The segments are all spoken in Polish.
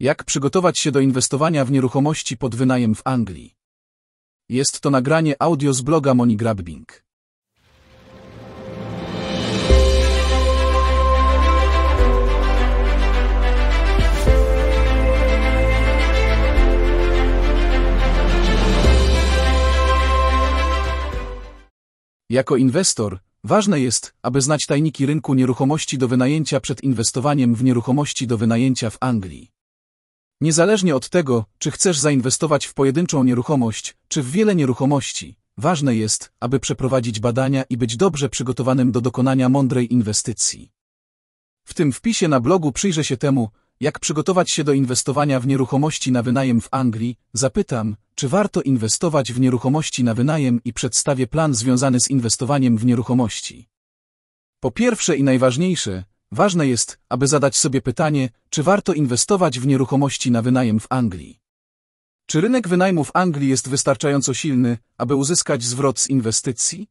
Jak przygotować się do inwestowania w nieruchomości pod wynajem w Anglii? Jest to nagranie audio z bloga Moni Grabbing. Jako inwestor, ważne jest, aby znać tajniki rynku nieruchomości do wynajęcia przed inwestowaniem w nieruchomości do wynajęcia w Anglii. Niezależnie od tego, czy chcesz zainwestować w pojedynczą nieruchomość, czy w wiele nieruchomości, ważne jest, aby przeprowadzić badania i być dobrze przygotowanym do dokonania mądrej inwestycji. W tym wpisie na blogu przyjrzę się temu, jak przygotować się do inwestowania w nieruchomości na wynajem w Anglii, zapytam, czy warto inwestować w nieruchomości na wynajem i przedstawię plan związany z inwestowaniem w nieruchomości. Po pierwsze i najważniejsze, Ważne jest, aby zadać sobie pytanie, czy warto inwestować w nieruchomości na wynajem w Anglii. Czy rynek wynajmu w Anglii jest wystarczająco silny, aby uzyskać zwrot z inwestycji?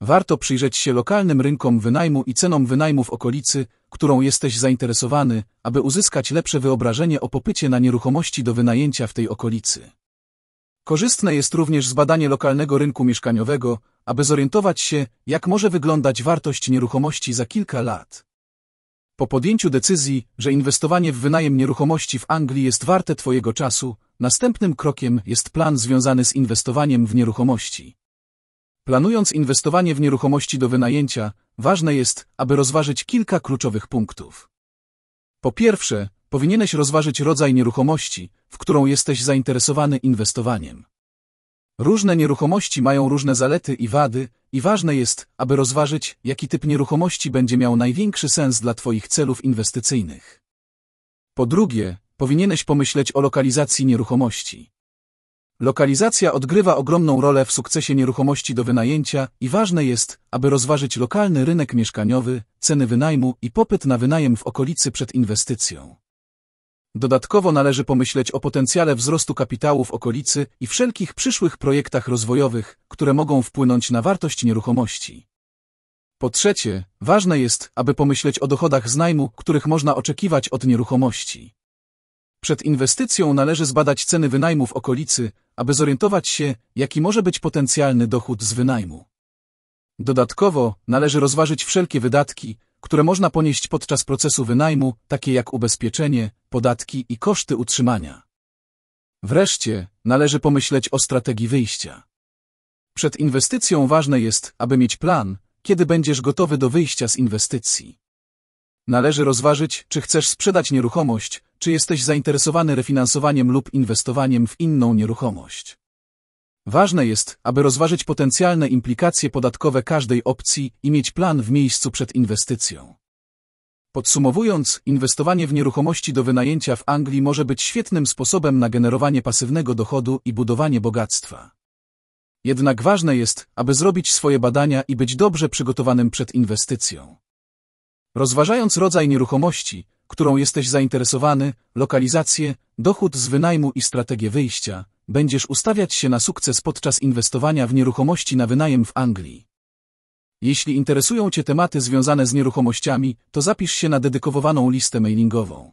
Warto przyjrzeć się lokalnym rynkom wynajmu i cenom wynajmu w okolicy, którą jesteś zainteresowany, aby uzyskać lepsze wyobrażenie o popycie na nieruchomości do wynajęcia w tej okolicy. Korzystne jest również zbadanie lokalnego rynku mieszkaniowego, aby zorientować się, jak może wyglądać wartość nieruchomości za kilka lat. Po podjęciu decyzji, że inwestowanie w wynajem nieruchomości w Anglii jest warte Twojego czasu, następnym krokiem jest plan związany z inwestowaniem w nieruchomości. Planując inwestowanie w nieruchomości do wynajęcia, ważne jest, aby rozważyć kilka kluczowych punktów. Po pierwsze, powinieneś rozważyć rodzaj nieruchomości, w którą jesteś zainteresowany inwestowaniem. Różne nieruchomości mają różne zalety i wady, i ważne jest, aby rozważyć, jaki typ nieruchomości będzie miał największy sens dla Twoich celów inwestycyjnych. Po drugie, powinieneś pomyśleć o lokalizacji nieruchomości. Lokalizacja odgrywa ogromną rolę w sukcesie nieruchomości do wynajęcia i ważne jest, aby rozważyć lokalny rynek mieszkaniowy, ceny wynajmu i popyt na wynajem w okolicy przed inwestycją. Dodatkowo należy pomyśleć o potencjale wzrostu kapitału w okolicy i wszelkich przyszłych projektach rozwojowych, które mogą wpłynąć na wartość nieruchomości. Po trzecie, ważne jest, aby pomyśleć o dochodach z najmu, których można oczekiwać od nieruchomości. Przed inwestycją należy zbadać ceny wynajmu w okolicy, aby zorientować się, jaki może być potencjalny dochód z wynajmu. Dodatkowo należy rozważyć wszelkie wydatki, które można ponieść podczas procesu wynajmu, takie jak ubezpieczenie, podatki i koszty utrzymania. Wreszcie, należy pomyśleć o strategii wyjścia. Przed inwestycją ważne jest, aby mieć plan, kiedy będziesz gotowy do wyjścia z inwestycji. Należy rozważyć, czy chcesz sprzedać nieruchomość, czy jesteś zainteresowany refinansowaniem lub inwestowaniem w inną nieruchomość. Ważne jest, aby rozważyć potencjalne implikacje podatkowe każdej opcji i mieć plan w miejscu przed inwestycją. Podsumowując, inwestowanie w nieruchomości do wynajęcia w Anglii może być świetnym sposobem na generowanie pasywnego dochodu i budowanie bogactwa. Jednak ważne jest, aby zrobić swoje badania i być dobrze przygotowanym przed inwestycją. Rozważając rodzaj nieruchomości, którą jesteś zainteresowany, lokalizację, dochód z wynajmu i strategię wyjścia, będziesz ustawiać się na sukces podczas inwestowania w nieruchomości na wynajem w Anglii. Jeśli interesują Cię tematy związane z nieruchomościami, to zapisz się na dedykowaną listę mailingową.